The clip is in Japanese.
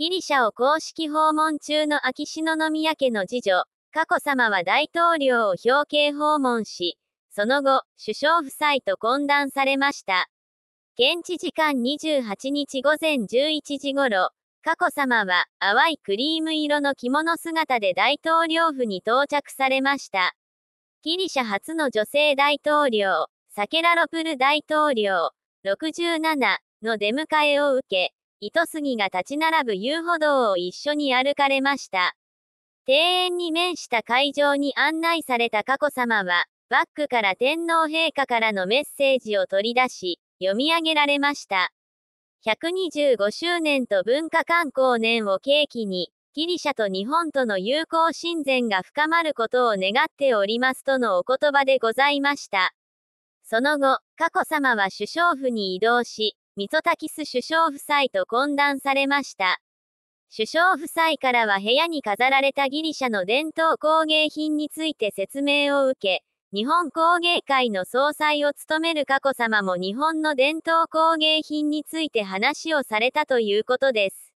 ギリシャを公式訪問中の秋篠宮家の次女、佳子さまは大統領を表敬訪問し、その後、首相夫妻と懇談されました。現地時間28日午前11時ごろ、佳子さまは淡いクリーム色の着物姿で大統領府に到着されました。ギリシャ初の女性大統領、サケラロプル大統領、67の出迎えを受け、糸杉が立ち並ぶ遊歩道を一緒に歩かれました。庭園に面した会場に案内された佳子さまは、バッグから天皇陛下からのメッセージを取り出し、読み上げられました。125周年と文化観光年を契機に、ギリシャと日本との友好親善が深まることを願っておりますとのお言葉でございました。その後、佳子さまは首相府に移動し、ミソタキス首相夫妻と懇談されました。首相夫妻からは部屋に飾られたギリシャの伝統工芸品について説明を受け、日本工芸会の総裁を務める佳子さまも日本の伝統工芸品について話をされたということです。